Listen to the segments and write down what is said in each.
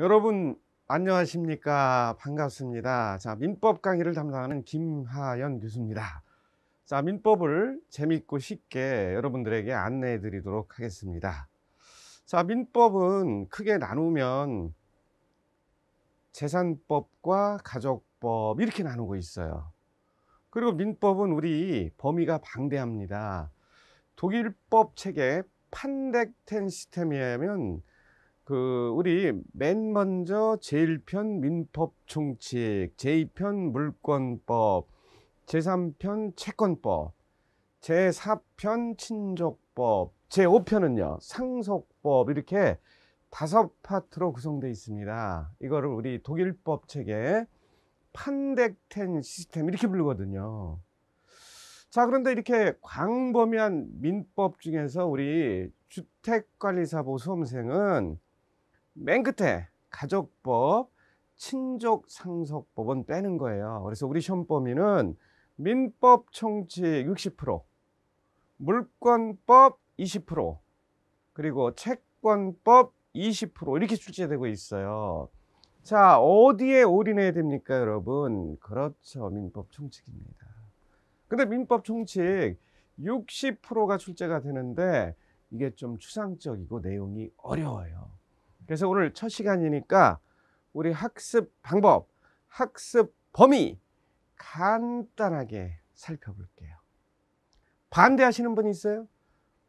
여러분 안녕하십니까 반갑습니다 자 민법 강의를 담당하는 김하연 교수입니다 자 민법을 재밌고 쉽게 여러분들에게 안내해 드리도록 하겠습니다 자 민법은 크게 나누면 재산법과 가족법 이렇게 나누고 있어요 그리고 민법은 우리 범위가 방대합니다 독일법 책의 판덱텐 시스템에 의면 그 우리 맨 먼저 제1편 민법 총칙, 제2편 물권법, 제3편 채권법, 제4편 친족법, 제5편은요 상속법 이렇게 다섯 파트로 구성되어 있습니다. 이거를 우리 독일법 책에 판덱텐 시스템 이렇게 부르거든요. 자 그런데 이렇게 광범위한 민법 중에서 우리 주택관리사보 수험생은 맨 끝에 가족법, 친족 상속법은 빼는 거예요. 그래서 우리 시험 범위는 민법 총칙 60%, 물권법 20%, 그리고 채권법 20% 이렇게 출제되고 있어요. 자, 어디에 올인해야 됩니까, 여러분? 그렇죠. 민법 총칙입니다. 근데 민법 총칙 60%가 출제가 되는데 이게 좀 추상적이고 내용이 어려워요. 그래서 오늘 첫 시간이니까 우리 학습 방법, 학습 범위 간단하게 살펴볼게요. 반대하시는 분 있어요?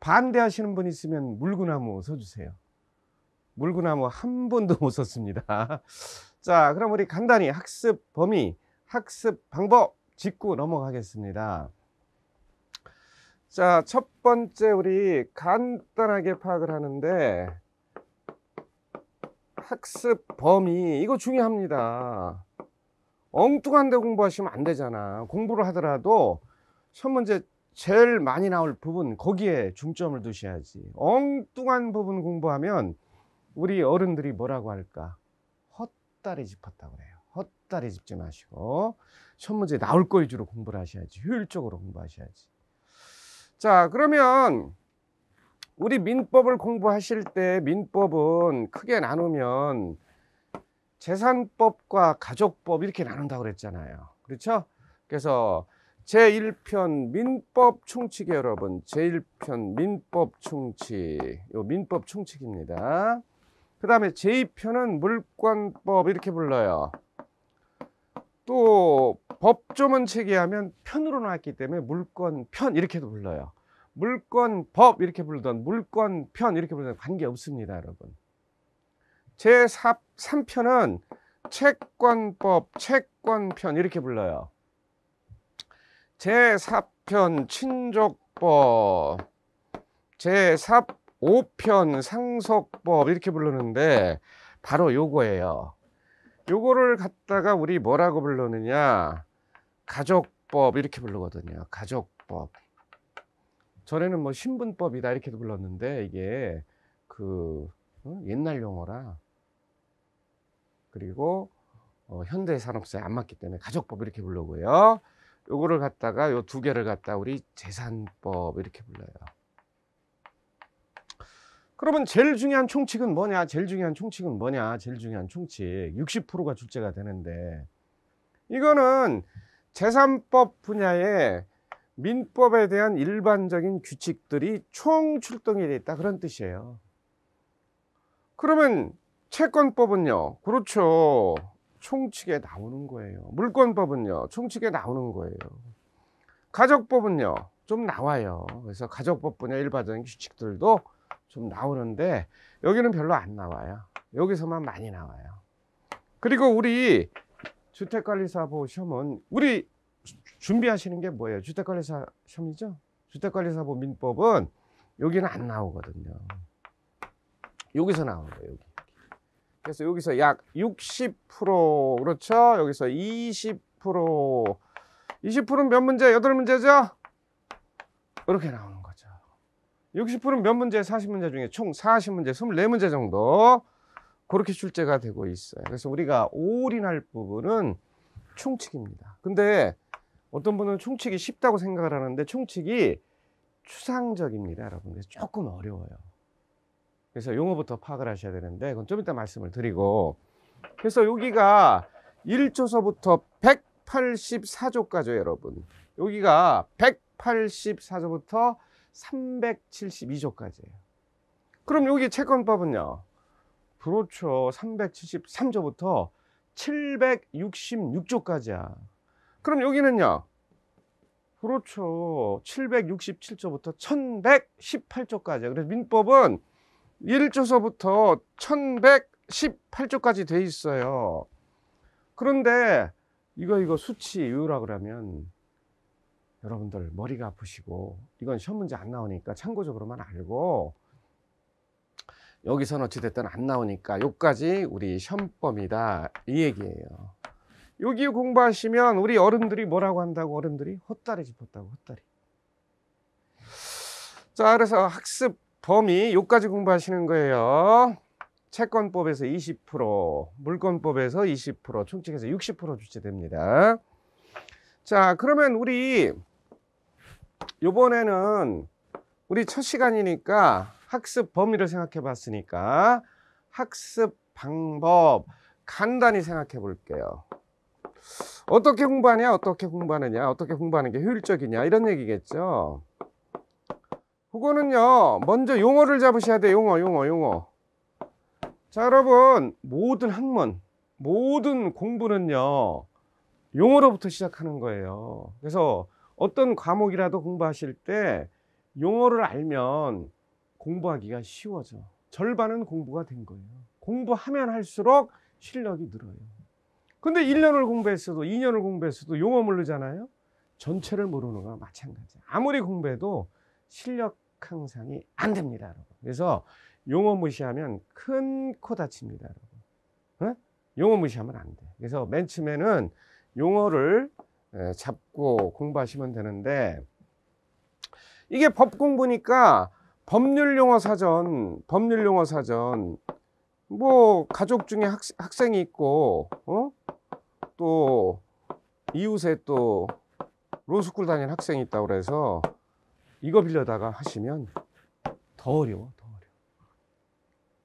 반대하시는 분 있으면 물구나무 서주세요. 물구나무 한 번도 못 썼습니다. 자, 그럼 우리 간단히 학습 범위, 학습 방법 짚고 넘어가겠습니다. 자, 첫 번째 우리 간단하게 파악을 하는데 학습 범위 이거 중요합니다. 엉뚱한 데 공부하시면 안 되잖아. 공부를 하더라도 첫험 문제 제일 많이 나올 부분 거기에 중점을 두셔야지. 엉뚱한 부분 공부하면 우리 어른들이 뭐라고 할까? 헛다리 짚었다고 그래요. 헛다리 짚지 마시고 첫험 문제 나올 거 위주로 공부를 하셔야지. 효율적으로 공부하셔야지. 자, 그러면 우리 민법을 공부하실 때 민법은 크게 나누면 재산법과 가족법 이렇게 나눈다고 그랬잖아요. 그렇죠? 그래서 제1편 민법 충칙 여러분. 제1편 민법 충칙. 요 민법 충칙입니다. 그 다음에 제2편은 물권법 이렇게 불러요. 또 법조문 체계하면 편으로 나왔기 때문에 물권 편 이렇게도 불러요. 물권법 이렇게 부르던 물권편 이렇게 부르던 관계 없습니다, 여러분. 제 3편은 채권법, 채권편 이렇게 불러요. 제 4편 친족법, 제 5편 상속법 이렇게 부르는데 바로 요거예요. 요거를 갖다가 우리 뭐라고 부르느냐? 가족법 이렇게 부르거든요. 가족법. 전에는 뭐 신분법이다 이렇게도 불렀는데 이게 그 어? 옛날 용어라 그리고 어, 현대 산업사에 안 맞기 때문에 가족법 이렇게 부르고요. 요거를 갖다가 요 두 개를 갖다 우리 재산법 이렇게 불러요. 그러면 제일 중요한 총칙은 뭐냐? 제일 중요한 총칙은 뭐냐? 제일 중요한 총칙 60%가 출제가 되는데 이거는 재산법 분야에 민법에 대한 일반적인 규칙들이 총출동이 되어 있다 그런 뜻이에요 그러면 채권법은요 그렇죠 총칙에 나오는 거예요 물권법은요 총칙에 나오는 거예요 가족법은요 좀 나와요 그래서 가족법 분야 일반적인 규칙들도 좀 나오는데 여기는 별로 안 나와요 여기서만 많이 나와요 그리고 우리 주택관리사보 험은 우리 준비하시는 게 뭐예요? 주택관리사 시험이죠? 주택관리사법 민법은 여기는 안 나오거든요. 여기서 나오는 거예요. 여기. 그래서 여기서 약 60% 그렇죠? 여기서 20% 20%는 몇 문제? 8문제죠? 이렇게 나오는 거죠. 60%는 몇 문제? 40문제 중에 총 40문제, 24문제 정도 그렇게 출제가 되고 있어요. 그래서 우리가 올인할 부분은 총칙입니다 근데 어떤 분은 충치기 쉽다고 생각을 하는데 충치기 추상적입니다, 여러분. 그래서 조금 어려워요. 그래서 용어부터 파악을 하셔야 되는데 그건 좀 이따 말씀을 드리고 그래서 여기가 1조서부터 184조까지 여러분. 여기가 184조부터 372조까지예요. 그럼 여기 채권법은요. 그렇죠. 373조부터 766조까지야. 그럼 여기는요 그렇죠 767조부터 1118조까지 그래서 민법은 1조서부터 1118조까지 돼 있어요 그런데 이거 이거 수치유라 그러면 여러분들 머리가 아프시고 이건 시험 문제 안 나오니까 참고적으로만 알고 여기선 어찌됐든 안 나오니까 요까지 우리 시험범이다 이 얘기예요 여기 공부하시면 우리 어른들이 뭐라고 한다고 어른들이 헛다리 짚었다고 헛다리. 자, 그래서 학습 범위 요까지 공부하시는 거예요. 채권법에서 20%, 물권법에서 20%, 총칙에서 60% 주체됩니다. 자, 그러면 우리 요번에는 우리 첫 시간이니까 학습 범위를 생각해 봤으니까 학습 방법 간단히 생각해 볼게요. 어떻게 공부하냐 어떻게 공부하느냐 어떻게 공부하는 게 효율적이냐 이런 얘기겠죠 그거는요 먼저 용어를 잡으셔야 돼 용어 용어 용어 자 여러분 모든 학문 모든 공부는요 용어로부터 시작하는 거예요 그래서 어떤 과목이라도 공부하실 때 용어를 알면 공부하기가 쉬워져 절반은 공부가 된 거예요 공부하면 할수록 실력이 늘어요 근데 1년을 공부했어도 2년을 공부했어도 용어 모르잖아요. 전체를 모르는 거마찬가지예 아무리 공부해도 실력 향상이 안 됩니다. 여러분. 그래서 용어 무시하면 큰 코 다칩니다. 여러분. 어? 용어 무시하면 안 돼. 그래서 맨 처음에는 용어를 잡고 공부하시면 되는데 이게 법 공부니까 법률 용어 사전, 법률 용어 사전 뭐 가족 중에 학, 학생이 있고 어? 또 이웃에 또 로스쿨 다니는 학생이 있다고 그래서 이거 빌려다가 하시면 더 어려워 더어려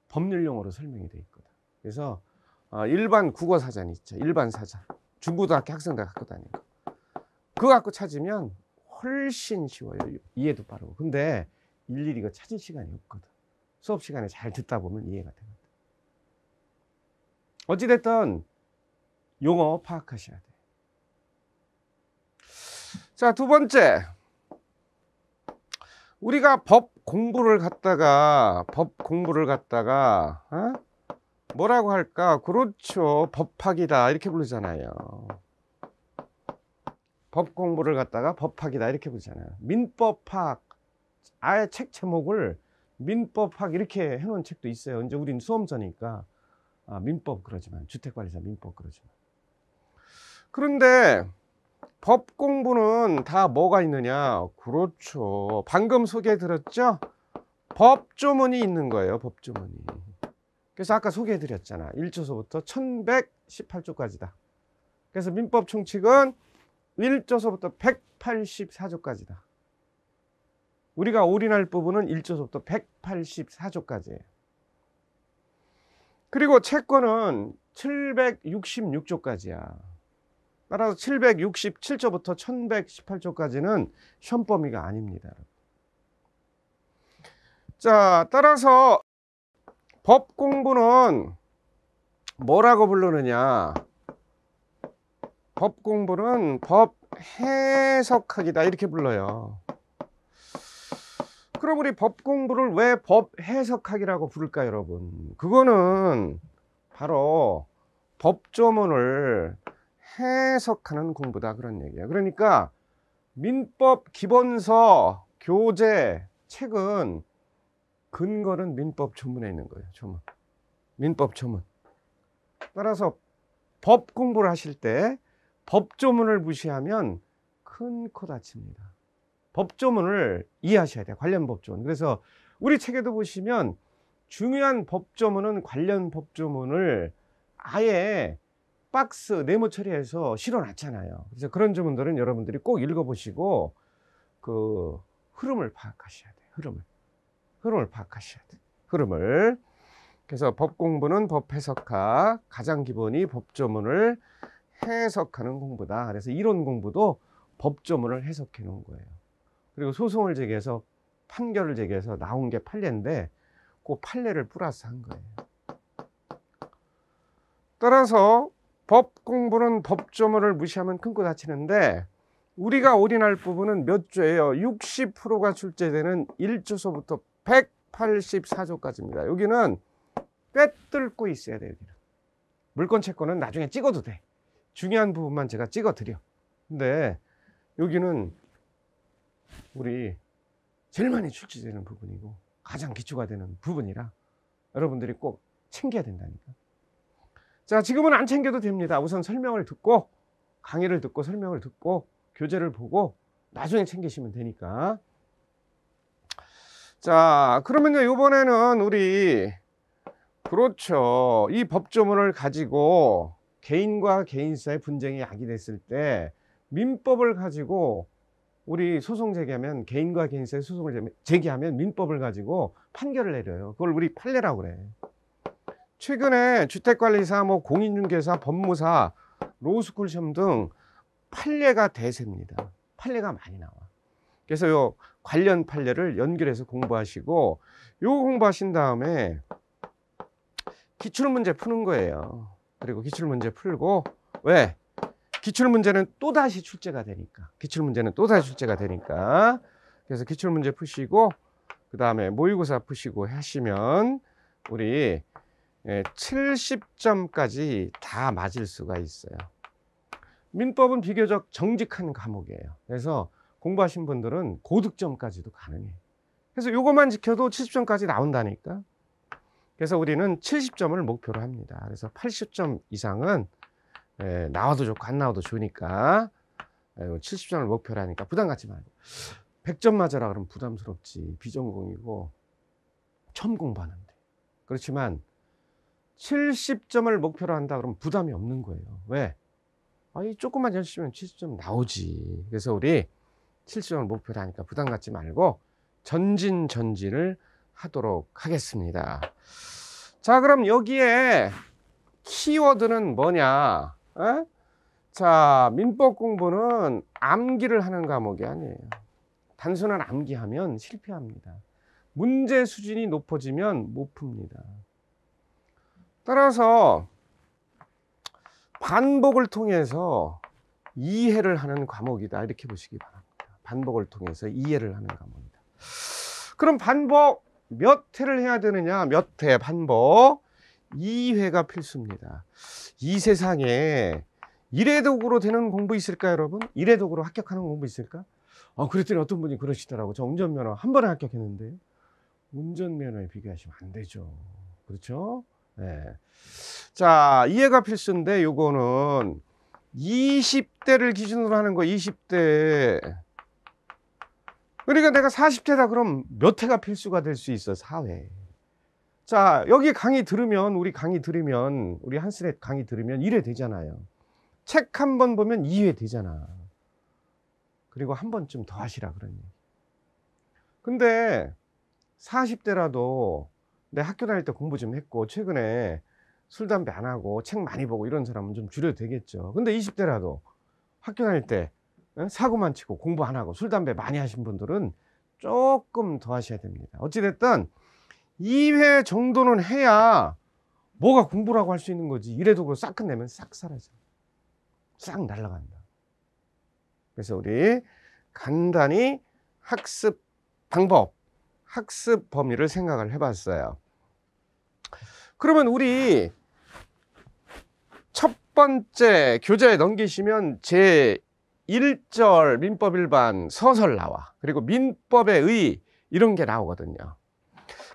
법률 용어로 설명이 돼 있거든 그래서 아, 일반 국어 사전 있죠 일반 사전 중고등학교 학생들 갖고 다니는 거 그거 갖고 찾으면 훨씬 쉬워요 이해도 빠르고 근데 일일이 이거 찾을 시간이 없거든 수업 시간에 잘 듣다 보면 이해가 돼요 어찌됐든 용어 파악하셔야 돼 자, 두 번째. 우리가 법 공부를 갔다가법 공부를 갔다가 어? 뭐라고 할까? 그렇죠. 법학이다. 이렇게 부르잖아요. 법 공부를 갔다가 법학이다. 이렇게 부르잖아요. 민법학. 아예 책 제목을 민법학 이렇게 해놓은 책도 있어요. 이제 우린 수험자니까. 아, 민법 그러지만 주택관리사 민법 그러지만 그런데 법 공부는 다 뭐가 있느냐 그렇죠 방금 소개해 드렸죠 법조문이 있는 거예요 법조문이 그래서 아까 소개해 드렸잖아 1조서부터 1118조까지다 그래서 민법 총칙은 1조서부터 184조까지다 우리가 올인할 부분은 1조서부터 184조까지예요 그리고 채권은 766조까지야. 따라서 767조부터 1118조까지는 시 범위가 아닙니다. 자, 따라서 법 공부는 뭐라고 부르느냐? 법 공부는 법 해석학이다 이렇게 불러요. 그럼 우리 법 공부를 왜 법 해석학이라고 부를까 여러분 그거는 바로 법조문을 해석하는 공부다 그런 얘기예요 그러니까 민법 기본서 교재 책은 근거는 민법 조문에 있는 거예요 조문 민법 조문 따라서 법 공부를 하실 때 법조문을 무시하면 큰 코 다칩니다 법조문을 이해하셔야 돼요. 관련 법조문. 그래서 우리 책에도 보시면 중요한 법조문은 관련 법조문을 아예 박스 네모 처리해서 실어놨잖아요. 그래서 그런 조문들은 여러분들이 꼭 읽어보시고 그 흐름을 파악하셔야 돼요. 흐름을 흐름을 파악하셔야 돼요. 흐름을 그래서 법 공부는 법 해석학 가장 기본이 법조문을 해석하는 공부다. 그래서 이론 공부도 법조문을 해석해 놓은 거예요. 그리고 소송을 제기해서 판결을 제기해서 나온 게 판례인데 그 판례를 플러스 한 거예요. 따라서 법 공부는 법조문을 무시하면 큰코 다치는데 우리가 올인할 부분은 몇 조예요? 60%가 출제되는 1조서부터 184조까지입니다. 여기는 꿰뚫고 있어야 돼요. 여기는. 물권 채권은 나중에 찍어도 돼. 중요한 부분만 제가 찍어드려. 근데 여기는 우리 제일 많이 출제되는 부분이고 가장 기초가 되는 부분이라 여러분들이 꼭 챙겨야 된다니까. 자, 지금은 안 챙겨도 됩니다. 우선 설명을 듣고 강의를 듣고 설명을 듣고 교재를 보고 나중에 챙기시면 되니까. 자, 그러면요, 이번에는 우리, 그렇죠. 이 법조문을 가지고 개인과 개인 사이 분쟁이 야기됐을 때 민법을 가지고 우리 소송 제기하면 개인과 개인 사이 소송을 제기하면 민법을 가지고 판결을 내려요. 그걸 우리 판례라고 그래. 최근에 주택관리사, 뭐 공인중개사, 법무사, 로스쿨 시험 등 판례가 대세입니다. 판례가 많이 나와. 그래서 요 관련 판례를 연결해서 공부하시고 요 공부하신 다음에 기출문제 푸는 거예요. 그리고 기출문제 풀고 왜? 기출 문제는 또 다시 출제가 되니까 기출 문제는 또 다시 출제가 되니까 그래서 기출 문제 푸시고 그 다음에 모의고사 푸시고 하시면 우리 70점까지 예, 다 맞을 수가 있어요. 민법은 비교적 정직한 과목이에요. 그래서 공부하신 분들은 고득점까지도 가능해요. 그래서 이것만 지켜도 70점까지 나온다니까. 그래서 우리는 70점을 목표로 합니다. 그래서 80점 이상은 예, 나와도 좋고 안 나와도 좋으니까 예, 70점을 목표라니까 부담 갖지 말고 100점 맞아라 그러면 부담스럽지 비전공이고 처음 공부하는데 그렇지만 70점을 목표로 한다 그러면 부담이 없는 거예요 왜? 아니 조금만 열심히 하면 70점 나오지 그래서 우리 70점을 목표로 하니까 부담 갖지 말고 전진 전진을 하도록 하겠습니다 자 그럼 여기에 키워드는 뭐냐 에? 자, 민법 공부는 암기를 하는 과목이 아니에요. 단순한 암기하면 실패합니다. 문제 수준이 높아지면 못 풉니다. 따라서 반복을 통해서 이해를 하는 과목이다. 이렇게 보시기 바랍니다. 반복을 통해서 이해를 하는 과목이다. 그럼 반복 몇 회를 해야 되느냐? 몇 회 반복? 2회가 필수입니다. 이 세상에 일회독으로 되는 공부 있을까 여러분? 일회독으로 합격하는 공부 있을까? 어, 그랬더니 어떤 분이 그러시더라고. 저 운전면허 한 번에 합격했는데 운전면허에 비교하시면 안 되죠. 그렇죠? 네. 자, 이해가 필수인데 요거는 20대를 기준으로 하는 거 20대. 그러니까 내가 40대다 그럼 몇회가 필수가 될 수 있어, 사회. 자, 여기 강의 들으면, 우리 강의 들으면, 우리 한스레 강의 들으면 1회 되잖아요. 책 한 번 보면 2회 되잖아. 그리고 한 번쯤 더 하시라 그런 얘기. 근데 40대라도 내 학교 다닐 때 공부 좀 했고, 최근에 술, 담배 안 하고, 책 많이 보고 이런 사람은 좀 줄여도 되겠죠. 근데 20대라도 학교 다닐 때 사고만 치고 공부 안 하고 술, 담배 많이 하신 분들은 조금 더 하셔야 됩니다. 어찌됐든, 2회 정도는 해야 뭐가 공부라고 할 수 있는 거지. 이래도 그거 싹 끝내면 싹 사라져. 싹 날아간다. 그래서 우리 간단히 학습 방법, 학습 범위를 생각을 해봤어요. 그러면 우리 첫 번째 교재 에 넘기시면 제 1절 민법 일반 서설 나와. 그리고 민법의 의 이런 게 나오거든요.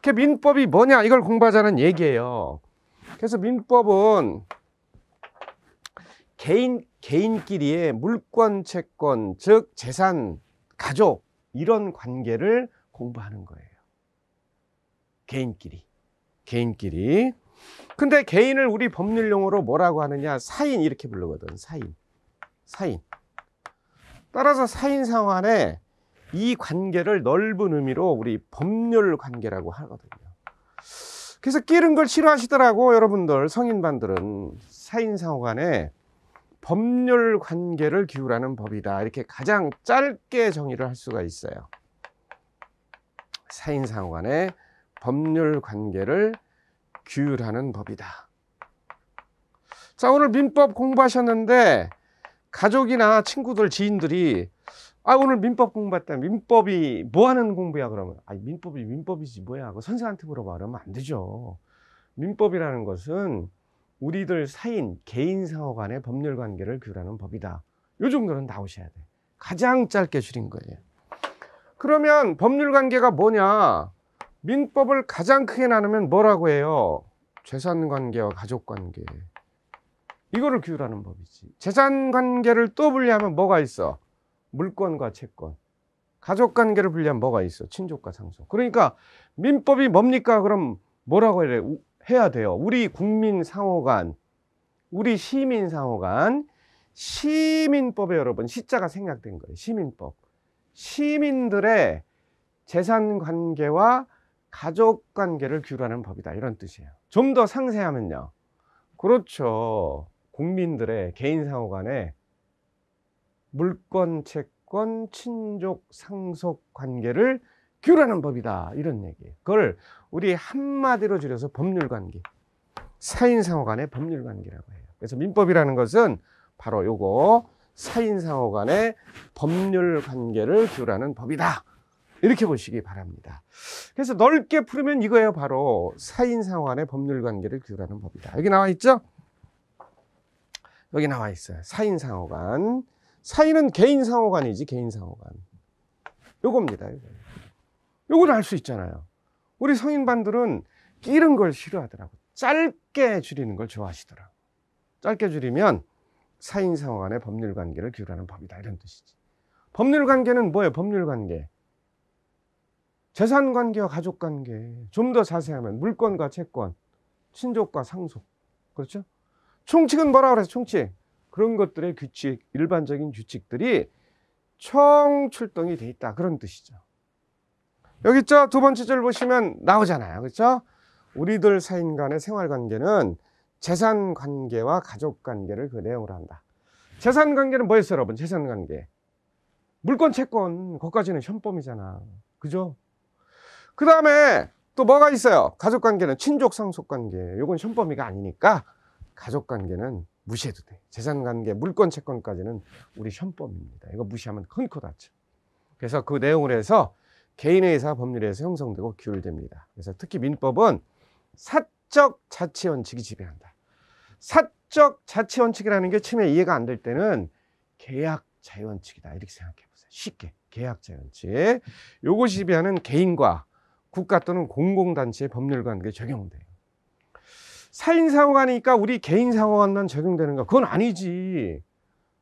그 민법이 뭐냐 이걸 공부하자는 얘기예요. 그래서 민법은 개인 개인끼리의 물권, 채권, 즉 재산, 가족 이런 관계를 공부하는 거예요. 개인끼리. 개인끼리. 근데 개인을 우리 법률 용어로 뭐라고 하느냐? 사인 이렇게 부르거든. 사인. 사인. 따라서 사인 상환에 이 관계를 넓은 의미로 우리 법률 관계라고 하거든요. 그래서 끼는 걸 싫어하시더라고 여러분들 성인반들은 사인상호 간에 법률 관계를 기우라는 법이다 이렇게 가장 짧게 정의를 할 수가 있어요 사인상호 간에 법률 관계를 규율하는 법이다 자 오늘 민법 공부하셨는데 가족이나 친구들 지인들이 아 오늘 민법 공부했다. 민법이 뭐 하는 공부야 그러면 아 민법이 민법이지 뭐야. 그 선생한테 물어봐 그러면 안 되죠. 민법이라는 것은 우리들 사인 개인 상호 간의 법률 관계를 규율하는 법이다. 요 정도는 나오셔야 돼. 가장 짧게 줄인 거예요. 그러면 법률 관계가 뭐냐? 민법을 가장 크게 나누면 뭐라고 해요? 재산 관계와 가족 관계. 이거를 규율하는 법이지. 재산 관계를 또 분리하면 뭐가 있어? 물권과 채권. 가족 관계를 분리한 뭐가 있어? 친족과 상속. 그러니까 민법이 뭡니까? 그럼 뭐라고 해야, 해야 돼요? 우리 국민 상호간, 우리 시민 상호간, 시민법에 여러분 시자가 생략된 거예요. 시민법. 시민들의 재산 관계와 가족 관계를 규율하는 법이다. 이런 뜻이에요. 좀 더 상세하면요. 그렇죠. 국민들의 개인 상호 간에 물권, 채권, 친족, 상속 관계를 규율는 법이다. 이런 얘기예요. 그걸 우리 한마디로 줄여서 법률 관계. 사인상호 간의 법률 관계라고 해요. 그래서 민법이라는 것은 바로 요거 사인상호 간의 법률 관계를 규율하는 법이다. 이렇게 보시기 바랍니다. 그래서 넓게 풀으면 이거예요. 바로 사인상호 간의 법률 관계를 규율는 법이다. 여기 나와 있죠? 여기 나와 있어요. 사인상호 간 사인은 개인 상호간이지 개인 상호간. 요겁니다. 요거를 알수 있잖아요. 우리 성인반들은 끼는 걸 싫어하더라고. 짧게 줄이는 걸 좋아하시더라고. 짧게 줄이면 사인 상호 간의 법률 관계를 규율하는 법이다 이런 뜻이지. 법률 관계는 뭐예요? 법률 관계. 재산 관계와 가족 관계. 좀 더 자세하면 물권과 채권, 친족과 상속. 그렇죠? 총칙은 뭐라 그래서 총칙? 그런 것들의 규칙, 일반적인 규칙들이 총출동이 돼 있다. 그런 뜻이죠. 여기 있죠? 두 번째 줄 보시면 나오잖아요. 그렇죠? 우리들 사인 간의 생활관계는 재산관계와 가족관계를 그 내용으로 한다. 재산관계는 뭐였어요, 여러분? 재산관계. 물권, 채권, 그것까지는 현범이잖아. 그죠? 그 다음에 또 뭐가 있어요? 가족관계는 친족, 상속관계. 이건현범이가 아니니까 가족관계는 무시해도 돼. 재산관계, 물권 채권까지는 우리 현법입니다. 이거 무시하면 큰코 다쳐. 그래서 그 내용을 해서 개인의 의사 법률에서 형성되고 규율됩니다. 그래서 특히 민법은 사적 자치 원칙이 지배한다. 사적 자치 원칙이라는 게 처음에 이해가 안 될 때는 계약 자유 원칙이다. 이렇게 생각해 보세요. 쉽게 계약 자유 원칙. 요것이 지배하는 개인과 국가 또는 공공단체의 법률 관계 적용돼요. 살인 사고가 니까 우리 개인 사고만 적용되는가? 그건 아니지.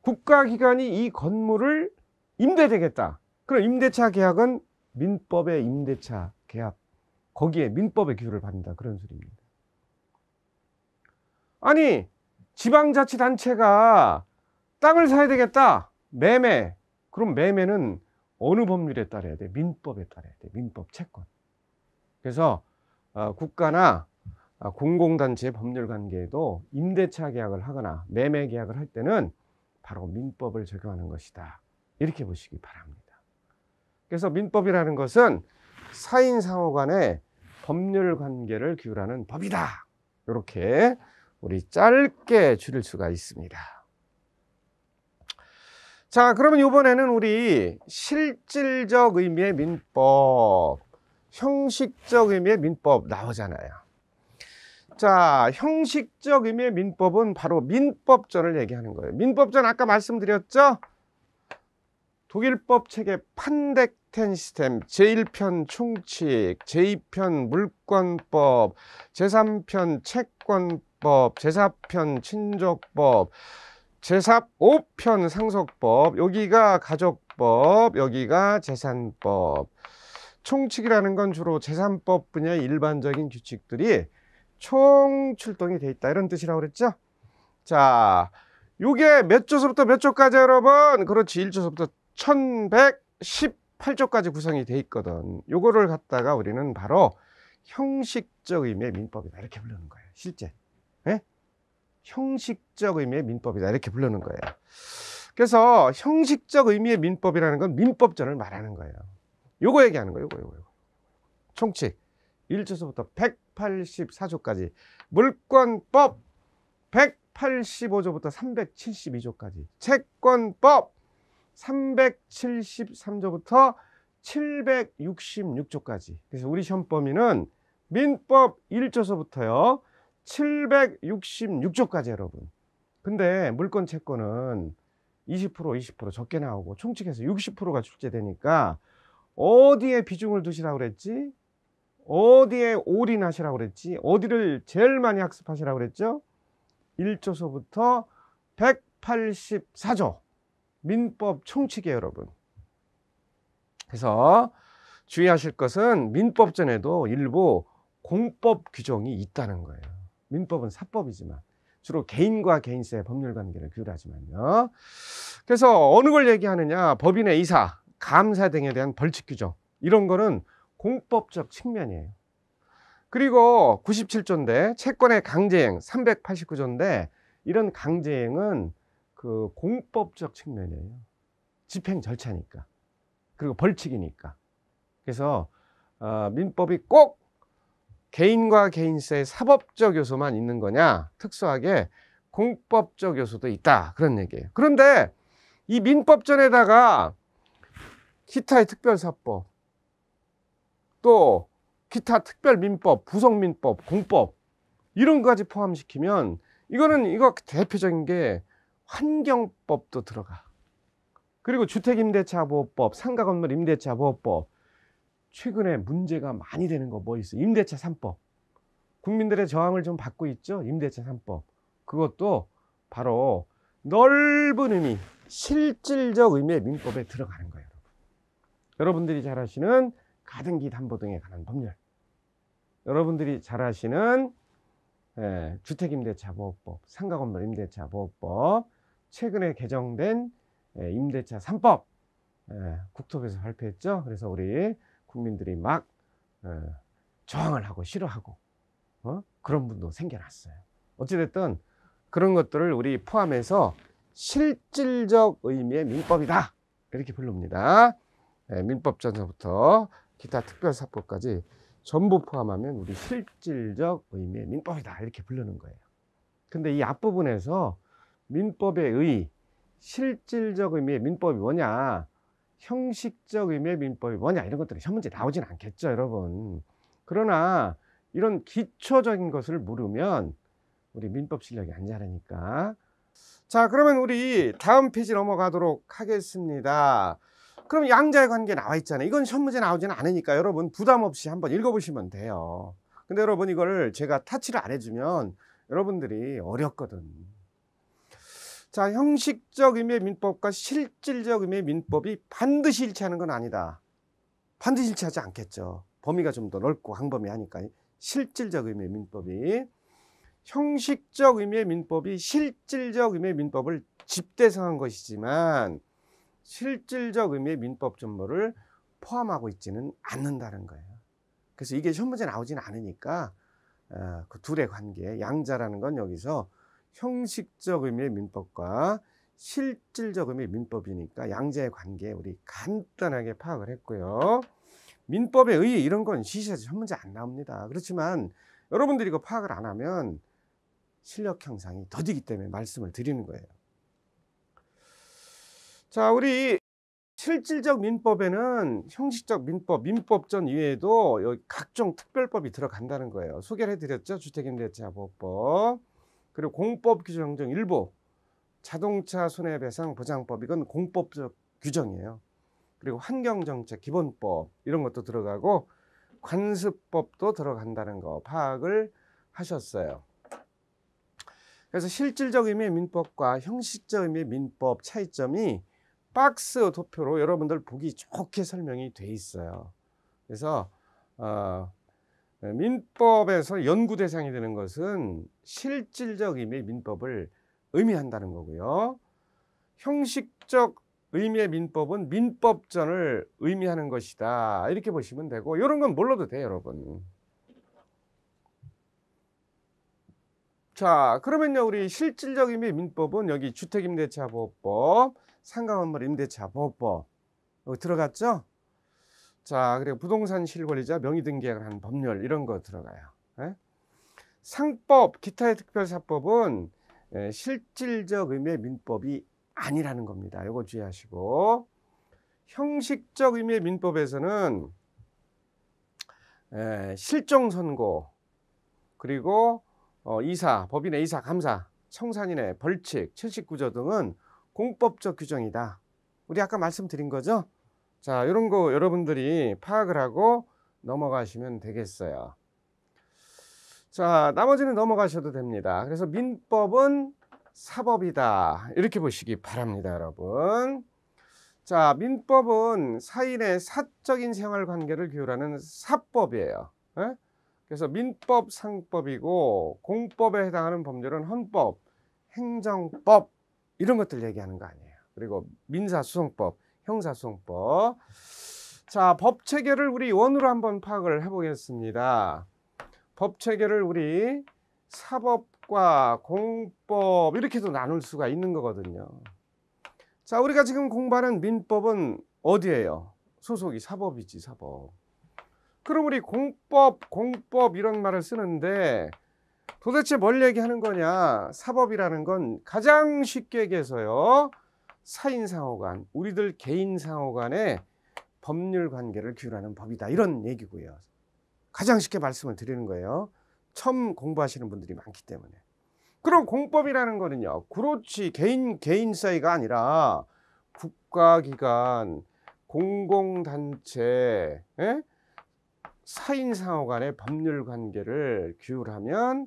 국가기관이 이 건물을 임대되겠다. 그럼 임대차 계약은 민법의 임대차 계약 거기에 민법의 규율을 받는다 그런 소리입니다. 아니 지방자치단체가 땅을 사야 되겠다 매매 그럼 매매는 어느 법률에 따라야 돼? 민법에 따라야 돼. 민법 채권. 그래서 어, 국가나 아, 공공단체 법률 관계에도 임대차 계약을 하거나 매매 계약을 할 때는 바로 민법을 적용하는 것이다. 이렇게 보시기 바랍니다. 그래서 민법이라는 것은 사인 상호 간의 법률 관계를 규율하는 법이다. 이렇게 우리 짧게 줄일 수가 있습니다. 자, 그러면 이번에는 우리 실질적 의미의 민법, 형식적 의미의 민법 나오잖아요. 자, 형식적 의미의 민법은 바로 민법전을 얘기하는 거예요. 민법전 아까 말씀드렸죠? 독일법 체계 판덱텐 시스템 제1편 총칙, 제2편 물권법, 제3편 채권법, 제4편 친족법, 제5편 상속법, 여기가 가족법, 여기가 재산법. 총칙이라는 건 주로 재산법 분야의 일반적인 규칙들이 총 출동이 돼 있다 이런 뜻이라고 그랬죠? 자, 요게 몇 조서부터 몇 조까지 여러분? 그렇지. 1조서부터 1118조까지 구성이 돼 있거든. 요거를 갖다가 우리는 바로 형식적 의미의 민법이다 이렇게 부르는 거예요. 실제. 네? 형식적 의미의 민법이다 이렇게 부르는 거예요. 그래서 형식적 의미의 민법이라는 건 민법전을 말하는 거예요. 요거 얘기하는 거예요. 요거 요거. 총칙. 1조서부터 184조까지 물권법 185조부터 372조까지 채권법 373조부터 766조까지 그래서 우리 현험 범위는 민법 1조서부터요 766조까지 여러분 근데 물권 채권은 20% 20% 적게 나오고 총칙에서 60%가 출제되니까 어디에 비중을 두시라고 그랬지? 어디에 올인하시라고 그랬지? 어디를 제일 많이 학습하시라고 그랬죠? 1조서부터 184조 민법 총칙이에요 여러분 그래서 주의하실 것은 민법전에도 일부 공법 규정이 있다는 거예요 민법은 사법이지만 주로 개인과 개인사의 법률 관계를 규율하지만요 그래서 어느 걸 얘기하느냐 법인의 이사, 감사 등에 대한 벌칙 규정 이런 거는 공법적 측면이에요. 그리고 97조인데 채권의 강제행 389조인데 이런 강제행은 그 공법적 측면이에요. 집행 절차니까. 그리고 벌칙이니까. 그래서 어, 민법이 꼭 개인과 개인사의 이 사법적 요소만 있는 거냐 특수하게 공법적 요소도 있다 그런 얘기예요. 그런데 이 민법전에다가 기타의 특별사법 또 기타 특별 민법, 부속 민법, 공법 이런 것까지 포함시키면 이거는 이거 대표적인 게 환경법도 들어가. 그리고 주택임대차보호법, 상가건물 임대차보호법 최근에 문제가 많이 되는 거 뭐 있어? 임대차 3법. 국민들의 저항을 좀 받고 있죠? 임대차 3법. 그것도 바로 넓은 의미, 실질적 의미의 민법에 들어가는 거예요. 여러분들이 잘 아시는 가등기 담보 등에 관한 법률 여러분들이 잘 아시는 예, 주택임대차보호법, 상가건물 임대차보호법 최근에 개정된 예, 임대차 3법 예, 국토부에서 발표했죠. 그래서 우리 국민들이 막 저항을 하고 싫어하고 어? 그런 분도 생겨났어요. 어찌됐든 그런 것들을 우리 포함해서 실질적 의미의 민법이다 이렇게 부릅니다. 민법 전서부터 기타 특별사법까지 전부 포함하면 우리 실질적 의미의 민법이다 이렇게 부르는 거예요. 근데 이 앞부분에서 민법의 의, 실질적 의미의 민법이 뭐냐, 형식적 의미의 민법이 뭐냐 이런 것들이 현문제 나오진 않겠죠, 여러분. 그러나 이런 기초적인 것을 모르면 우리 민법 실력이 안 자라니까. 자, 그러면 우리 다음 페이지 넘어가도록 하겠습니다. 그럼 양자의 관계 나와 있잖아요. 이건 시험 문제 나오지는 않으니까 여러분 부담 없이 한번 읽어보시면 돼요. 근데 여러분 이걸 제가 타치를 안 해주면 여러분들이 어렵거든. 자, 형식적 의미의 민법과 실질적 의미의 민법이 반드시 일치하는 건 아니다. 반드시 일치하지 않겠죠. 범위가 좀 더 넓고 항범위하니까 실질적 의미의 민법이 형식적 의미의 민법이 실질적 의미의 민법을 집대성한 것이지만 실질적 의미의 민법 전모를 포함하고 있지는 않는다는 거예요. 그래서 이게 현문제 나오지는 않으니까 어, 그 둘의 관계, 양자라는 건 여기서 형식적 의미의 민법과 실질적 의미의 민법이니까 양자의 관계 우리 간단하게 파악을 했고요. 민법에 의해 이런 건 시시하지 현문제 안 나옵니다. 그렇지만 여러분들이 이거 파악을 안 하면 실력 향상이 더디기 때문에 말씀을 드리는 거예요. 자, 우리 실질적 민법에는 형식적 민법, 민법전 이외에도 여기 각종 특별법이 들어간다는 거예요. 소개를 해드렸죠. 주택임대차보호법, 그리고 공법 규정 행정 일부 자동차 손해배상 보장법, 이건 공법적 규정이에요. 그리고 환경정책 기본법, 이런 것도 들어가고, 관습법도 들어간다는 거 파악을 하셨어요. 그래서 실질적 의미의 민법과 형식적 의미의 민법 차이점이 박스 도표로 여러분들 보기 좋게 설명이 돼 있어요. 그래서 어, 민법에서 연구 대상이 되는 것은 실질적 의미의 민법을 의미한다는 거고요. 형식적 의미의 민법은 민법전을 의미하는 것이다. 이렇게 보시면 되고 이런 건 몰라도 돼요, 여러분. 자, 그러면요. 우리 실질적 의미의 민법은 여기 주택임대차보호법 상가건물 임대차 보호법 어, 들어갔죠? 자, 그리고 부동산 실권리자 명의 등기약을 한 법률 이런 거 들어가요. 에? 예? 상법, 기타의 특별사법은 에, 예, 실질적 의미의 민법이 아니라는 겁니다. 이거 주의하시고 형식적 의미의 민법에서는 에, 예, 실종 선고 그리고 어, 이사, 법인의 이사 감사, 청산인의 벌칙, 채식구조 등은 공법적 규정이다. 우리 아까 말씀드린 거죠? 자, 이런 거 여러분들이 파악을 하고 넘어가시면 되겠어요. 자, 나머지는 넘어가셔도 됩니다. 그래서 민법은 사법이다. 이렇게 보시기 바랍니다, 여러분. 자, 민법은 사인의 사적인 생활 관계를 규율하는 사법이에요. 에? 예? 그래서 민법 상법이고 공법에 해당하는 법률은 헌법, 행정법, 이런 것들 얘기하는 거 아니에요. 그리고 민사소송법, 형사소송법. 자, 법 체계를 우리 원으로 한번 파악을 해보겠습니다. 법 체계를 우리 사법과 공법 이렇게도 나눌 수가 있는 거거든요. 자, 우리가 지금 공부하는 민법은 어디예요? 소속이 사법이지, 사법. 그럼 우리 공법, 공법 이런 말을 쓰는데 도대체 뭘 얘기하는 거냐? 사법이라는 건 가장 쉽게 얘기해서요. 사인 상호 간, 우리들 개인 상호 간의 법률 관계를 규율하는 법이다. 이런 얘기고요. 가장 쉽게 말씀을 드리는 거예요. 처음 공부하시는 분들이 많기 때문에. 그럼 공법이라는 거는요. 그렇지 개인 개인 사이가 아니라 국가 기관, 공공 단체, 예? 사인 상호 간의 법률 관계를 규율하면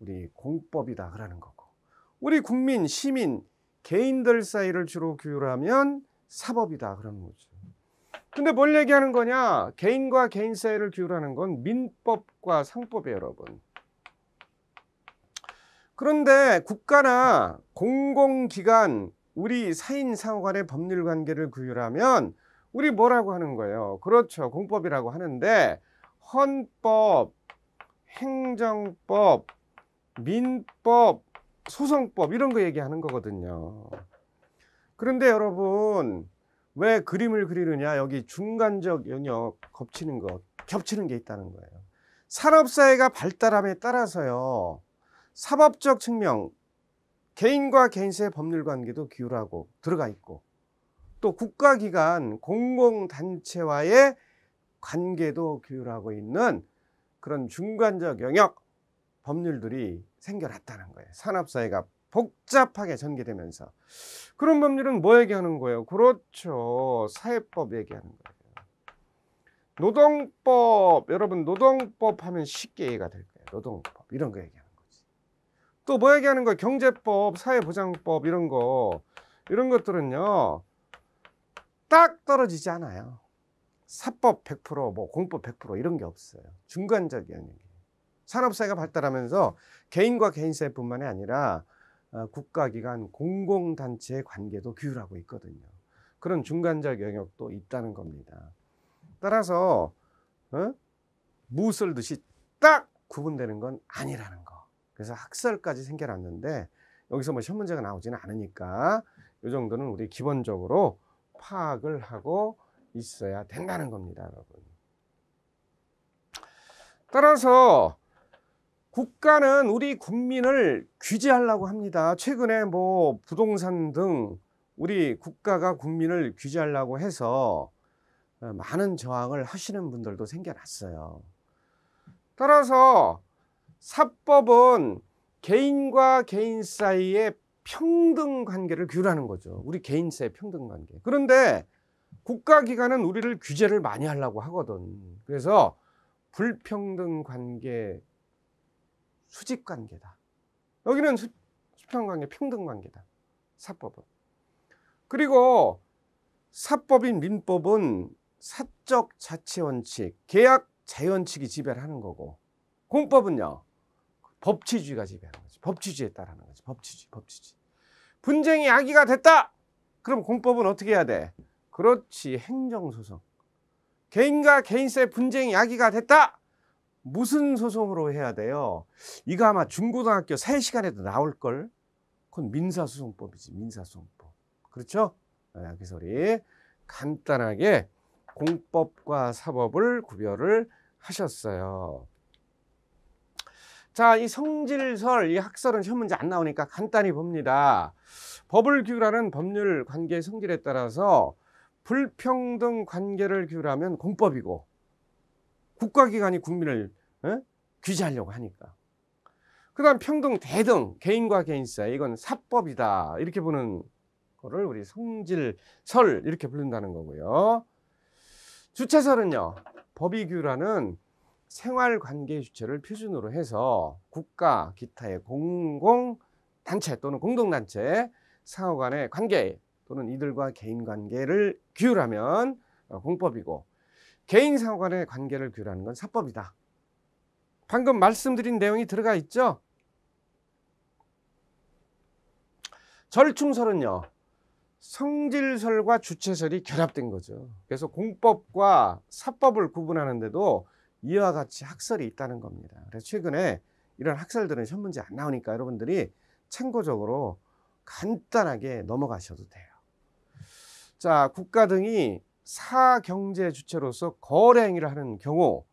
우리 공법이다 그러는 거고 우리 국민, 시민, 개인들 사이를 주로 규율하면 사법이다 그런 거죠. 근데 뭘 얘기하는 거냐? 개인과 개인 사이를 규율하는 건 민법과 상법이에요, 여러분. 그런데 국가나 공공기관, 우리 사인 상호 간의 법률 관계를 규율하면 우리 뭐라고 하는 거예요? 그렇죠. 공법이라고 하는데 헌법, 행정법, 민법, 소송법 이런 거 얘기하는 거거든요. 그런데 여러분 왜 그림을 그리느냐 여기 중간적 영역 겹치는 것 겹치는 게 있다는 거예요. 산업사회가 발달함에 따라서요 사법적 측면 개인과 개인의 법률 관계도 기울하고 들어가 있고 또 국가기관 공공단체와의 관계도 규율하고 있는 그런 중간적 영역 법률들이 생겨났다는 거예요. 산업사회가 복잡하게 전개되면서 그런 법률은 뭐 얘기하는 거예요? 그렇죠. 사회법 얘기하는 거예요. 노동법 여러분 노동법 하면 쉽게 이해가 될 거예요. 노동법 이런 거 얘기하는 거지. 또 뭐 얘기하는 거예요? 경제법, 사회보장법 이런 거 이런 것들은요. 딱 떨어지지 않아요. 사법 100%뭐 공법 100% 이런 게 없어요. 중간적인 얘기. 산업사회가 발달하면서 개인과 개인 사회뿐만이 아니라 어, 국가기관 공공단체의 관계도 규율하고 있거든요. 그런 중간적 영역도 있다는 겁니다. 따라서 어? 무엇을 듯이 딱 구분되는 건 아니라는 거. 그래서 학설까지 생겨났는데 여기서 뭐 현문제가 나오지는 않으니까 이 정도는 우리 기본적으로 파악을 하고 있어야 된다는 겁니다, 여러분. 따라서 국가는 우리 국민을 규제하려고 합니다. 최근에 뭐 부동산 등 우리 국가가 국민을 규제하려고 해서 어, 많은 저항을 하시는 분들도 생겨났어요. 따라서 사법은 개인과 개인 사이의 평등 관계를 규율하는 거죠. 우리 개인 사이의 평등 관계. 그런데 국가기관은 우리를 규제를 많이 하려고 하거든. 그래서 불평등 관계 수직 관계다. 여기는 수, 평 관계, 평등 관계다. 사법은. 그리고 사법인 민법은 사적 자체 원칙, 계약 자연칙이 지배를 하는 거고 공법은요. 법치주의가 지배하는 거지. 법치주의에 따르는 거지. 법치주의, 법치주의. 분쟁이 악기가 됐다. 그럼 공법은 어떻게 해야 돼? 그렇지. 행정소송. 개인과 개인 사이 분쟁이 야기가 됐다. 무슨 소송으로 해야 돼요? 이거 아마 중고등학교 새 시간에도 나올 걸. 그건 민사소송법이지 민사소송법. 그렇죠? 네, 그래서 우리 간단하게 공법과 사법을 구별을 하셨어요. 자, 이 성질설, 이 학설은 시험 문제 안 나오니까 간단히 봅니다. 법을 규율하는 법률 관계의 성질에 따라서 불평등 관계를 규율하면 공법이고 국가기관이 국민을 어? 규제하려고 하니까. 그 다음 평등, 대등, 개인과 개인 사이, 이건 사법이다. 이렇게 보는 거를 우리 성질설 이렇게 부른다는 거고요. 주체설은요, 법의규라는 생활관계 주체를 표준으로 해서 국가, 기타의 공공단체 또는 공동단체, 상호 간의 관계 또는 이들과 개인관계를 규율하면 어, 공법이고 개인 상호 간의 관계를 규율하는 건 사법이다. 방금 말씀드린 내용이 들어가 있죠? 절충설은요. 성질설과 주체설이 결합된 거죠. 그래서 공법과 사법을 구분하는데도 이와 같이 학설이 있다는 겁니다. 그래서 최근에 이런 학설들은 현문제 안 나오니까 여러분들이 참고적으로 간단하게 넘어가셔도 돼요. 자, 국가 등이 사경제 주체로서 거래 행위를 하는 경우,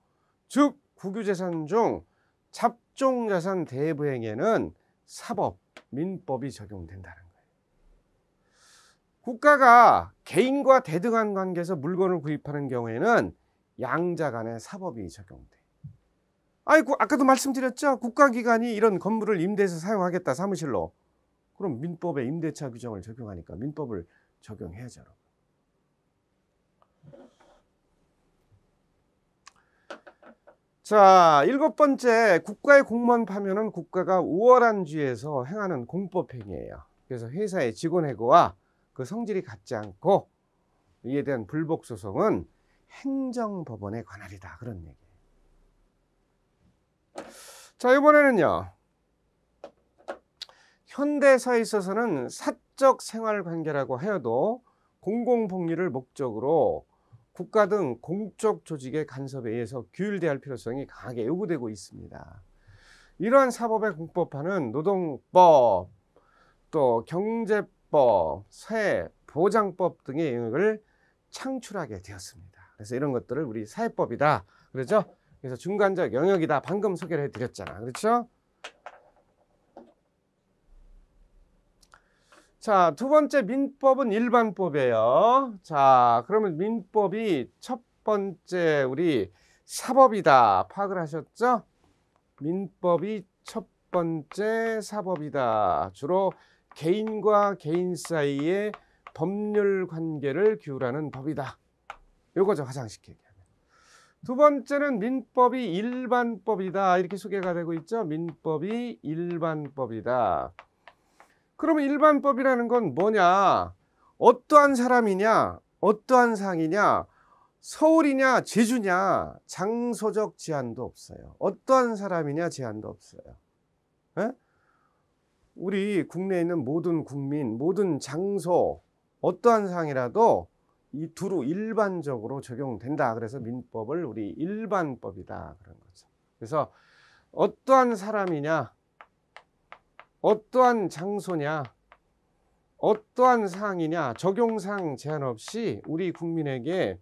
즉 국유재산 중 잡종자산 대부행에는 사법, 민법이 적용된다는 거예요. 국가가 개인과 대등한 관계에서 물건을 구입하는 경우에는 양자 간의 사법이 적용돼. 아이 그 아까도 말씀드렸죠. 국가기관이 이런 건물을 임대해서 사용하겠다 사무실로. 그럼 민법에 임대차 규정을 적용하니까 민법을 적용해야죠. 자, 일곱 번째 국가의 공무원 파면은 국가가 우월한 주에서 행하는 공법 행위예요. 그래서 회사의 직원 해고와 그 성질이 같지 않고 이에 대한 불복 소송은 행정법원의 관할이다 그런 얘기예요. 자, 이번에는요. 현대사에 있어서는 사적 생활 관계라고 하여도 공공복리를 목적으로 국가 등 공적 조직의 간섭에 의해서 규율돼야 할 필요성이 강하게 요구되고 있습니다. 이러한 사법의 공법화는 노동법, 또 경제법, 세, 보장법 등의 영역을 창출하게 되었습니다. 그래서 이런 것들을 우리 사회법이다. 그렇죠? 그래서 중간적 영역이다. 방금 소개를 해드렸잖아. 그렇죠? 자, 두 번째 민법은 일반법이에요. 자, 그러면 민법이 첫 번째 우리 사법이다. 파악을 하셨죠? 민법이 첫 번째 사법이다. 주로 개인과 개인 사이의 법률 관계를 기울하는 법이다. 요거죠. 가장 쉽게 얘기하면. 두 번째는 민법이 일반법이다. 이렇게 소개가 되고 있죠. 민법이 일반법이다. 그러면 일반법이라는 건 뭐냐? 어떠한 사람이냐? 어떠한 상이냐? 서울이냐? 제주냐? 장소적 제한도 없어요. 어떠한 사람이냐? 제한도 없어요. 에? 예? 우리 국내에 있는 모든 국민, 모든 장소, 어떠한 상이라도 이 두루 일반적으로 적용된다. 그래서 민법을 우리 일반법이다. 그런 거죠. 그래서 어떠한 사람이냐, 어떠한 장소냐, 어떠한 사항이냐 적용상 제한 없이 우리 국민에게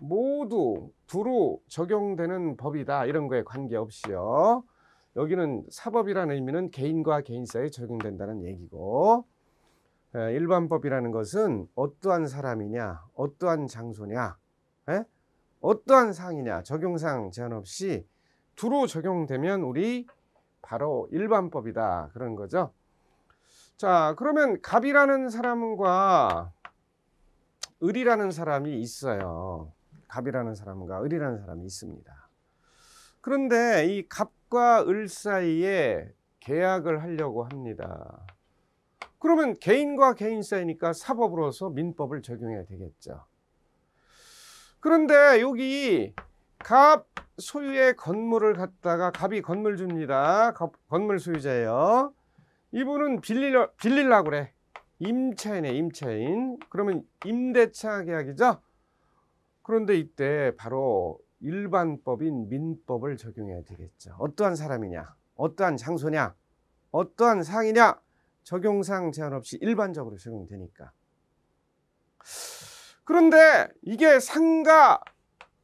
모두 두루 적용되는 법이다 이런 거에 관계없이요. 여기는 사법이라는 의미는 개인과 개인 사이에 적용된다는 얘기고 예, 일반법이라는 것은 어떠한 사람이냐, 어떠한 장소냐, 예? 어떠한 사항이냐 적용상 제한 없이 두루 적용되면 우리 바로 일반법이다 그런 거죠 자 그러면 갑이라는 사람과 을이라는 사람이 있어요 갑이라는 사람과 을이라는 사람이 있습니다 그런데 이 갑과 을 사이에 계약을 하려고 합니다 그러면 개인과 개인 사이니까 사법으로서 민법을 적용해야 되겠죠 그런데 여기 갑 소유의 건물을 갖다가 갑이 건물 줍니다. 갑, 건물 소유자예요. 이분은 빌리려, 빌리려고 그래. 임차인에 임차인. 그러면 임대차 계약이죠. 그런데 이때 바로 일반법인 민법을 적용해야 되겠죠. 어떠한 사람이냐, 어떠한 장소냐, 어떠한 상이냐 적용상 제한 없이 일반적으로 적용되니까. 그런데 이게 상가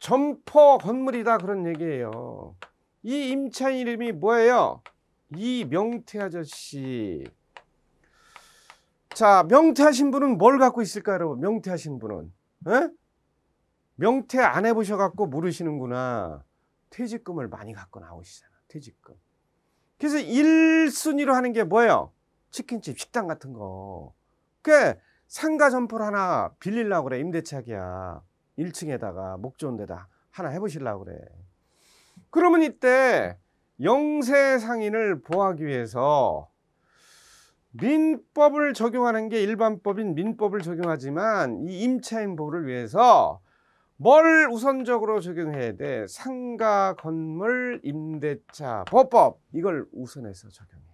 점포 건물이다 그런 얘기예요. 이 임차인 이름이 뭐예요? 이명태 아저씨. 자, 명퇴하신 분은 뭘 갖고 있을까요, 명퇴하신 분은. 에? 명퇴 안 해보셔갖고 모르시는구나. 퇴직금을 많이 갖고 나오시잖아, 퇴직금. 그래서 1순위로 하는 게 뭐예요? 치킨집, 식당 같은 거. 그, 상가 점포를 하나 빌리려고 그래, 임대차기야. 1층에다가 목 좋은 데다 하나 해보실라 그래. 그러면 이때 영세 상인을 보하기 위해서 민법을 적용하는 게 일반법인 민법을 적용하지만 이 임차인 보호를 위해서 뭘 우선적으로 적용해야 돼? 상가, 건물, 임대차, 법법 이걸 우선해서 적용해.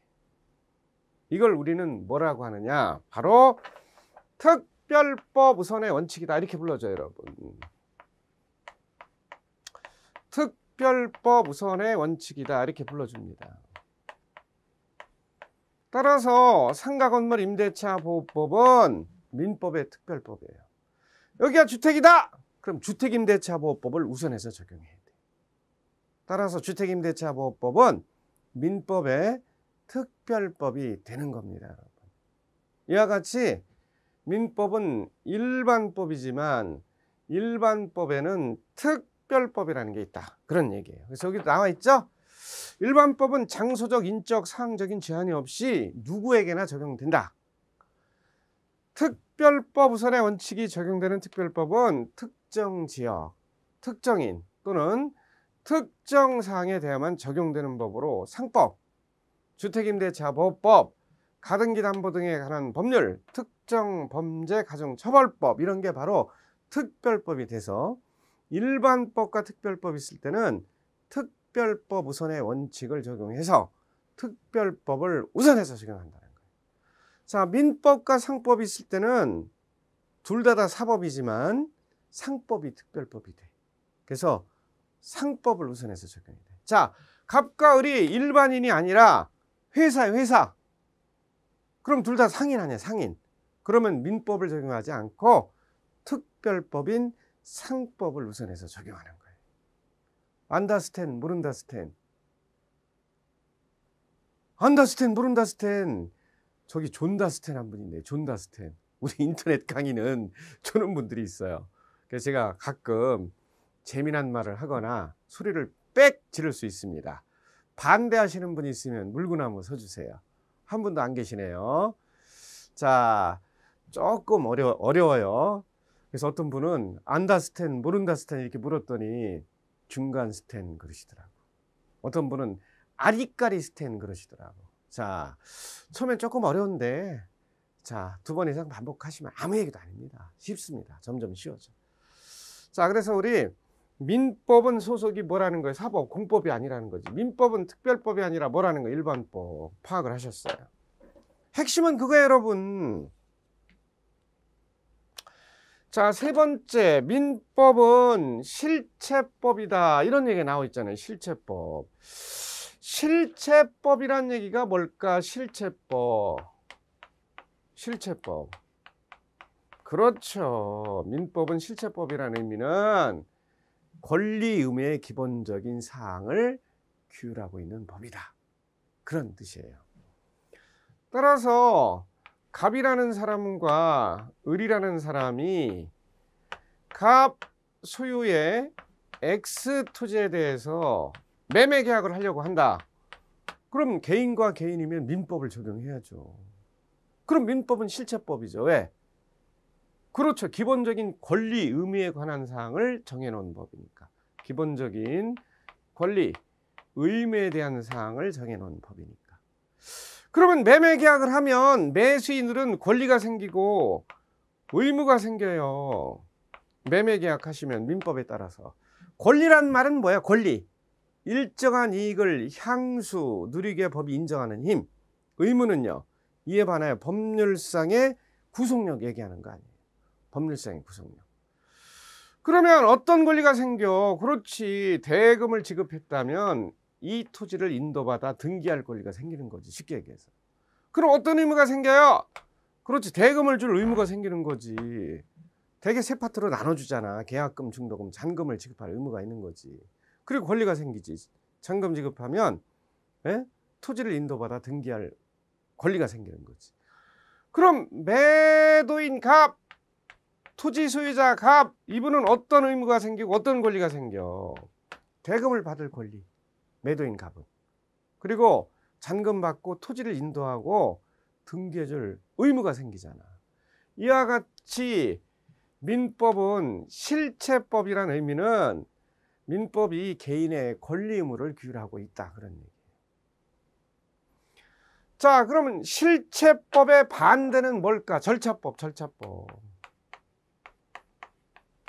이걸 우리는 뭐라고 하느냐? 바로 특 특별법 우선의 원칙이다 이렇게 불러줘 여러분 특별법 우선의 원칙이다 이렇게 불러줍니다 따라서 상가건물 임대차 보호법은 민법의 특별법이에요 여기가 주택이다 그럼 주택임대차 보호법을 우선해서 적용해야 돼 따라서 주택임대차 보호법은 민법의 특별법이 되는 겁니다 러분 이와 같이 민법은 일반법이지만 일반법에는 특별법이라는 게 있다. 그런 얘기예요. 그래서 여기 나와 있죠? 일반법은 장소적, 인적, 사항적인 제한이 없이 누구에게나 적용된다. 특별법 우선의 원칙이 적용되는 특별법은 특정 지역, 특정인 또는 특정 사항에 대해만 적용되는 법으로 상법, 주택임대차보호법, 가등기 담보 등에 관한 법률, 특정 범죄 가중 처벌법 이런 게 바로 특별법이 돼서 일반법과 특별법 이 있을 때는 특별법 우선의 원칙을 적용해서 특별법을 우선해서 적용한다는 거예요. 자, 민법과 상법이 있을 때는 둘 다 다 사법이지만 상법이 특별법이 돼. 그래서 상법을 우선해서 적용이 자, 갑과 을이 일반인이 아니라 회사 회사 그럼 둘 다 상인 아니에요, 상인. 그러면 민법을 적용하지 않고 특별법인 상법을 우선해서 적용하는 거예요. 안다스텐, 모른다스텐. 안다스텐, 모른다스텐. 저기 존다스텐 한 분인데, 존다스텐. 우리 인터넷 강의는 주는 분들이 있어요. 그래서 제가 가끔 재미난 말을 하거나 소리를 빽 지를 수 있습니다. 반대하시는 분이 있으면 물구나무 서주세요. 한 분도 안 계시네요. 자, 조금 어려, 어려워요. 그래서 어떤 분은 안다 스탠, 모른다 스탠 이렇게 물었더니 중간 스탠 그러시더라고. 어떤 분은 아리까리 스탠 그러시더라고. 자, 처음엔 조금 어려운데, 자, 두 번 이상 반복하시면 아무 얘기도 아닙니다. 쉽습니다. 점점 쉬워져. 자, 그래서 우리 민법은 소속이 뭐라는 거예요? 사법, 공법이 아니라는 거지. 민법은 특별법이 아니라 뭐라는 거 일반법. 파악을 하셨어요. 핵심은 그거예요, 여러분. 자, 세 번째. 민법은 실체법이다. 이런 얘기가 나와 있잖아요. 실체법. 실체법이란 얘기가 뭘까? 실체법. 실체법. 그렇죠. 민법은 실체법이라는 의미는 권리 의무의 기본적인 사항을 규율하고 있는 법이다. 그런 뜻이에요. 따라서 갑이라는 사람과 을이라는 사람이 갑 소유의 X 토지에 대해서 매매 계약을 하려고 한다. 그럼 개인과 개인이면 민법을 적용해야죠. 그럼 민법은 실체법이죠. 왜? 그렇죠. 기본적인 권리 의미에 관한 사항을 정해놓은 법이니까. 기본적인 권리 의미에 대한 사항을 정해놓은 법이니까. 그러면 매매 계약을 하면 매수인들은 권리가 생기고 의무가 생겨요. 매매 계약하시면 민법에 따라서. 권리란 말은 뭐야? 권리. 일정한 이익을 향수, 누리게 법이 인정하는 힘. 의무는요. 이에 반하여 법률상의 구속력 얘기하는 거 아니에요. 법률상의 구성요. 그러면 어떤 권리가 생겨? 그렇지. 대금을 지급했다면 이 토지를 인도받아 등기할 권리가 생기는 거지. 쉽게 얘기해서. 그럼 어떤 의무가 생겨요? 그렇지. 대금을 줄 의무가 생기는 거지. 대개 세 파트로 나눠주잖아. 계약금, 중도금, 잔금을 지급할 의무가 있는 거지. 그리고 권리가 생기지. 잔금 지급하면 에? 예? 토지를 인도받아 등기할 권리가 생기는 거지. 그럼 매도인 갑 토지 소유자 갑 이분은 어떤 의무가 생기고 어떤 권리가 생겨 대금을 받을 권리 매도인 갑은 그리고 잔금 받고 토지를 인도하고 등계줄 의무가 생기잖아 이와 같이 민법은 실체법이란 의미는 민법이 개인의 권리 의무를 규율하고 있다 그런 얘기예요 자 그러면 실체법에 반대는 뭘까 절차법 절차법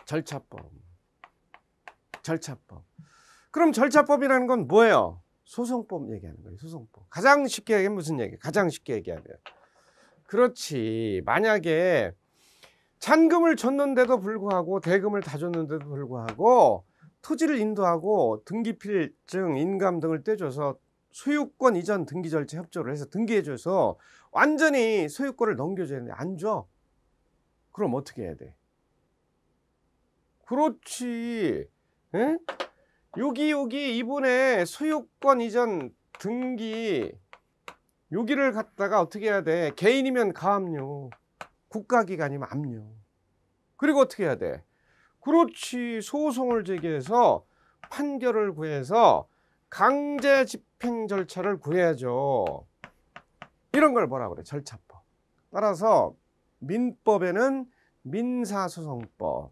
절차법. 절차법. 그럼 절차법이라는 건 뭐예요? 소송법 얘기하는 거예요. 소송법. 가장 쉽게 얘기하면 무슨 얘기? 가장 쉽게 얘기하면. 그렇지. 만약에 잔금을 줬는데도 불구하고 대금을 다 줬는데도 불구하고 토지를 인도하고 등기필증, 인감 등을 떼줘서 소유권 이전 등기 절차 협조를 해서 등기해줘서 완전히 소유권을 넘겨줘야 되는데 안 줘. 그럼 어떻게 해야 돼? 그렇지. 에? 여기 여기 이번에 소유권 이전 등기 여기를 갖다가 어떻게 해야 돼? 개인이면 가압류, 국가기관이면 압류. 그리고 어떻게 해야 돼? 그렇지 소송을 제기해서 판결을 구해서 강제 집행 절차를 구해야죠. 이런 걸 뭐라 그래 절차법. 따라서 민법에는 민사소송법,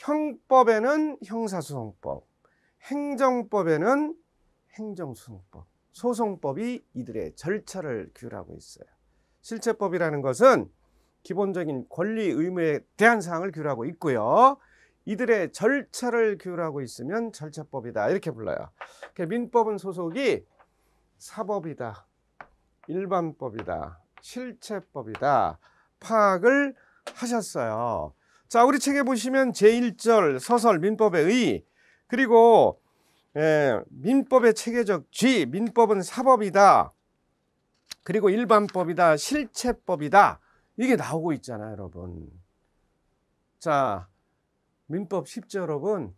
형법에는 형사소송법, 행정법에는 행정소송법, 소송법이 이들의 절차를 규율하고 있어요. 실체법이라는 것은 기본적인 권리 의무에 대한 사항을 규율하고 있고요. 이들의 절차를 규율하고 있으면 절차법이다 이렇게 불러요. 그러니까 민법은 소속이 사법이다, 일반법이다, 실체법이다 파악을 하셨어요. 자, 우리 책에 보시면 제1절 서설 민법의 의 그리고 예, 민법의 체계적 쥐 민법은 사법이다. 그리고 일반법이다. 실체법이다. 이게 나오고 있잖아요, 여러분. 자, 민법 10조 여러분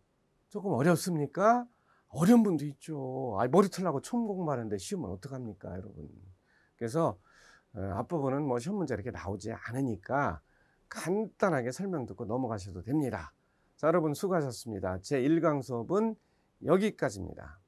조금 어렵습니까? 어려운 분도 있죠. 아, 머리 틀라고 처음 공부하는데 쉬우면 어떡합니까, 여러분. 그래서 어, 앞부분은 뭐 시험 문제 이렇게 나오지 않으니까 간단하게 설명 듣고 넘어가셔도 됩니다. 자, 여러분 수고하셨습니다. 제 1강 수업은 여기까지입니다.